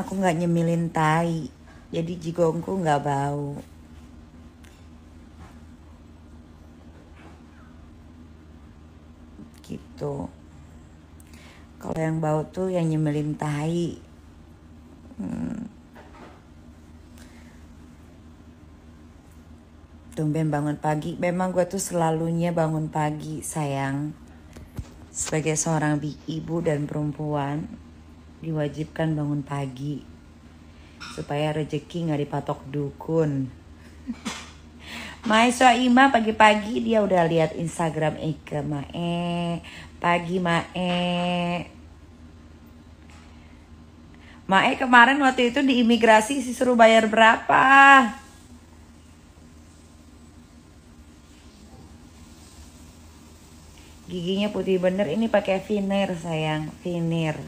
aku nggak nyemilin tai. Jadi jigongku nggak bau. Gitu. Kalau yang bau tuh yang nyemilin tai. Hmm. Tumben bangun pagi. Memang gue tuh selalunya bangun pagi, sayang. Sebagai seorang ibu dan perempuan, diwajibkan bangun pagi supaya rejeki nggak dipatok dukun. Mahasiswa Ima pagi-pagi dia udah lihat Instagram Ike Mae pagi Mae. Mae kemarin waktu itu di imigrasi sih suruh bayar berapa? Giginya putih bener ini pakai veneer sayang, veneer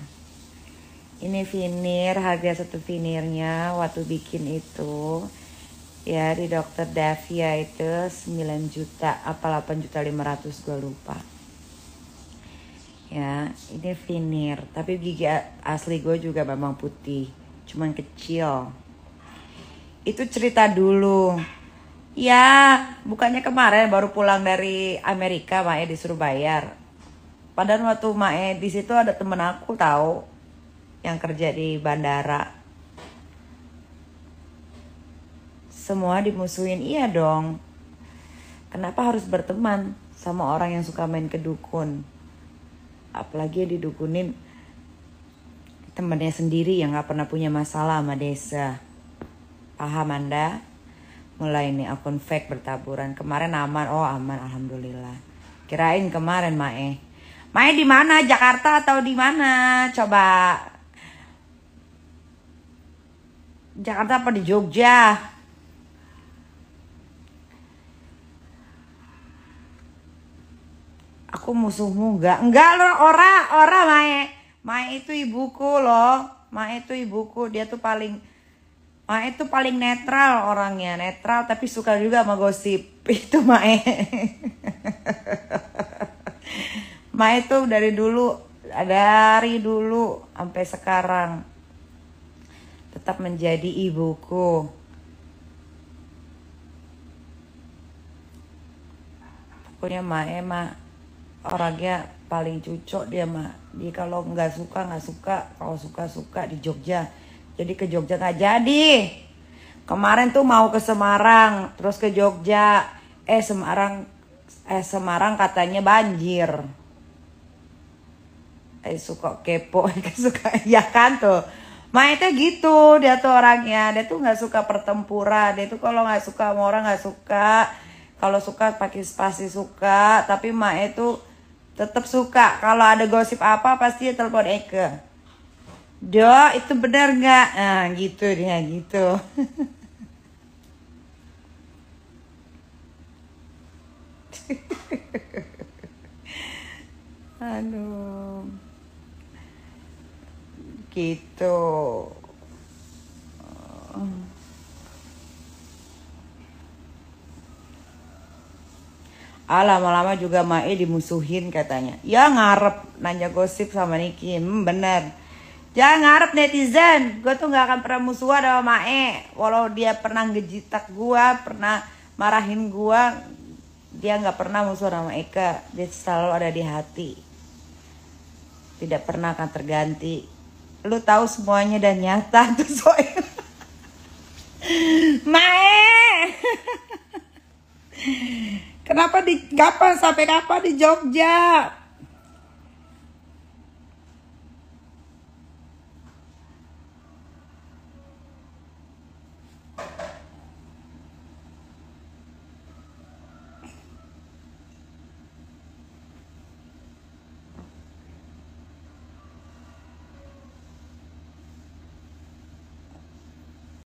ini finir harga satu finirnya waktu bikin itu ya di dokter Davia itu 9 juta apa 8 juta 500 gue lupa ya ini finir tapi gigi asli gue juga memang putih cuman kecil itu cerita dulu ya bukannya kemarin baru pulang dari Amerika Mae disuruh bayar padahal waktu Mae di situ ada temen aku tahu yang kerja di bandara semua dimusuhin iya dong kenapa harus berteman sama orang yang suka main ke dukun apalagi yang didukunin temannya sendiri yang gak pernah punya masalah sama desa paham anda mulai ini akun fake bertaburan kemarin aman oh aman alhamdulillah kirain kemarin mae mae di mana Jakarta atau di mana coba Jakarta apa di Jogja? Aku musuhmu enggak? Enggak loh. ora, ora Mae. Mae itu ibuku loh. Mae itu ibuku, dia tuh paling Mae itu paling netral orangnya, netral tapi suka juga sama gosip. Itu Mae. Mae itu dari dulu, dari dulu sampai sekarang tetap menjadi ibuku. Pokoknya mak emak eh, orangnya paling cocok dia mak. Jadi kalau nggak suka nggak suka, kalau suka suka di Jogja. Jadi ke Jogja nggak jadi. Kemarin tuh mau ke Semarang, terus ke Jogja. Eh Semarang, eh Semarang katanya banjir. Eh suka kepo, suka ya kan tuh itu gitu dia tuh orangnya dia tuh nggak suka pertempuran dia tuh kalau nggak suka sama orang nggak suka kalau suka pakai spasi suka tapi Mae itu tetap suka kalau ada gosip apa pasti telepon Eke Do itu benar nggak nah, gitu dia gitu Aduh gitu Ah lama-lama juga Mae dimusuhin katanya. Ya ngarep nanya gosip sama Niki. Hmm, bener. Jangan ya, ngarep netizen. Gue tuh nggak akan pernah musuh sama Mae. Walau dia pernah ngejitak gue, pernah marahin gue, dia nggak pernah musuh sama Eka. Dia selalu ada di hati. Tidak pernah akan terganti lu tahu semuanya dan nyata tuh soalnya Mae kenapa di kapan sampai kapan di Jogja